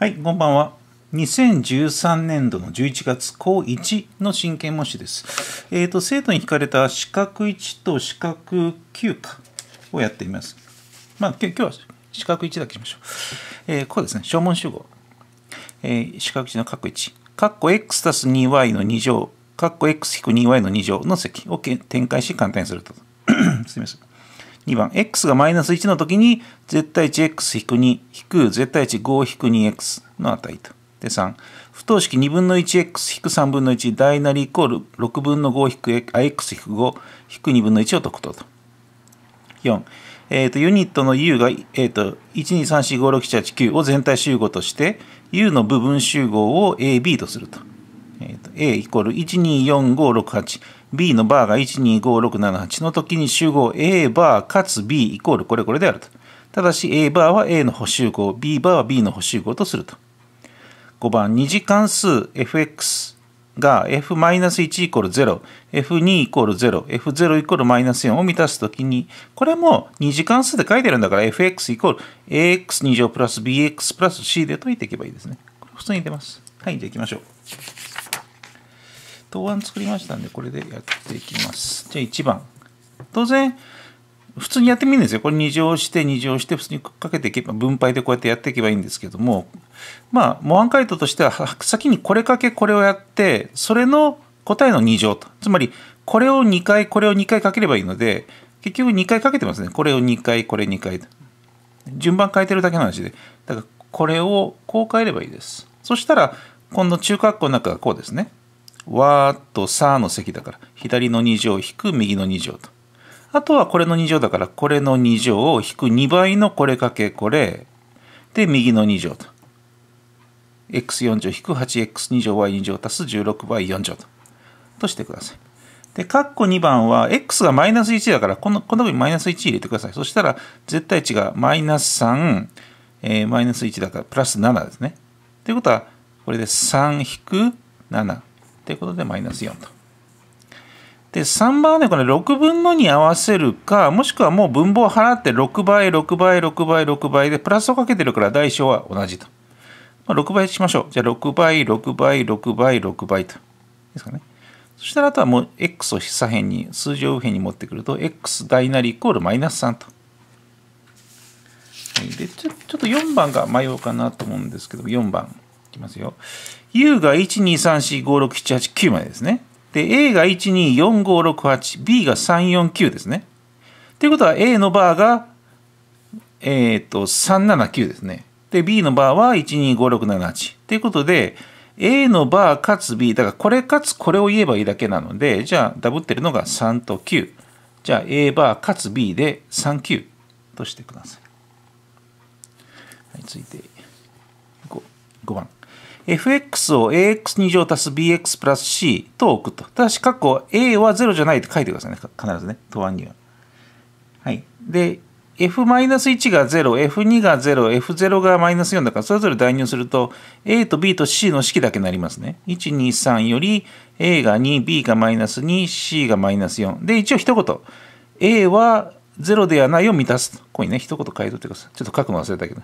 はい、こんばんは。2013年度の11月、高1の真剣模試です。えっ、ー、と、生徒に引かれた四角1と四角9かをやってみます。まあ、今日は四角1だけしましょう。えー、こうですね、証文集合。えー、四角1の角1。括弧 x たす 2y の2乗、括弧 x-2y の2乗の積を展開し簡単にすると。すみません。2番、x がマイナス1の時に、絶対値 x-2 引く絶対値5 2x の値と。で、3、不等式2分の 1x 引く3分の1、ダイナリーイコール6分の5引く x 引く5引く2分の1を解くと。4、えーと、ユニットの U が、えーと、123456789を全体集合として、U の部分集合を AB とすると。えーと、A イコール1 2 4 5 6 8 B のバーが12567の時に集合 A バーかつ B イコールこれこれであると。ただし A バーは A の補集合、B バーは B の補集合とすると。5番、2次関数 fx が f-1 イコール0、f2 イコール0、f0 イコールマイナス4を満たすときに、これも2次関数で書いてるんだから fx イコール ax2 乗プラス bx プラス c で解いていけばいいですね。これ普通に出ます。はい、じゃあ行きましょう。答案作りましたんで、これでやっていきます。じゃあ1番。当然、普通にやってみるんですよ。これ2乗して2乗して普通にかけていけば分配でこうやってやっていけばいいんですけどもまあ模範解答としては先にこれかけこれをやってそれの答えの2乗とつまりこれを2回これを2回かければいいので結局2回かけてますねこれを2回これ2回順番変えてるだけの話でだからこれをこう変えればいいですそしたら今度中括弧の中がこうですねわとさの積だから左の2乗引く右の2乗と。あとはこれの2乗だからこれの2乗を引く2倍のこれかけこれで右の2乗と。x4 乗引く 8x2 乗 y2 乗足す16倍4乗と。としてください。で、カッコ2番は x がマイナス1だからこの、この部分マイナス1入れてください。そしたら絶対値がマイナス3、えー、マイナス1だからプラス7ですね。ということはこれで3引く7。ということでマイナス4と。で3番はねこれ6分の2合わせるかもしくはもう分母を払って6倍6倍6倍6倍でプラスをかけてるから代償は同じと、まあ、6倍しましょうじゃあ6倍6倍6倍6倍とですかねそしたらあとはもう x を左辺に数字を右辺に持ってくると x 大なりイコールマイナス3とでちょちょっと4番が迷うかなと思うんですけど4番いきますよ。U が123456789までですね。で、A が1 2 4 5 6 8 B が349ですね。ということは A のバーが、えっ、ー、と、379ですね。で、B のバーは125678。ということで、A のバーかつ B、だからこれかつこれを言えばいいだけなので、じゃあダブってるのが3と9。じゃあ A バーかつ B で39としてください。はい、続いて 5, 5番。fx を ax2 乗足す bx プラス c と置くと。ただし、括弧 a は0じゃないって書いてくださいね。必ずね、答案には。はい。で、f-1 が0、f2 が0、f0 がマイナス4だから、それぞれ代入すると、a と b と c の式だけになりますね。1、2、3より、a が2、b がマイナス2、c がマイナス4。で、一応一言。a は0ではないを満たす。ここにね、一言書いといてください。ちょっと書くの忘れたけど。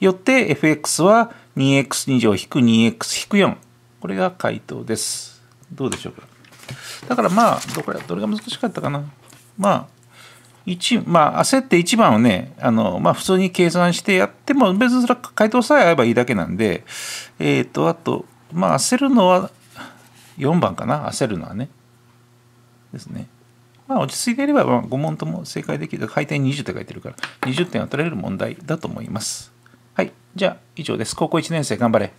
よって fx は 2x2 乗引く -2x-4 引くこれが回答ですどうでしょうかだからまあどこれどれが難しかったかなまあ一まあ焦って1番をねあの、まあ、普通に計算してやっても別にそれ回答さえ合えばいいだけなんでえっ、ー、とあとまあ焦るのは4番かな焦るのはねですねまあ落ち着いていれば5問とも正解できる回転20って書いてるから20点は取れる問題だと思います。じゃあ以上です。高校1年生頑張れ。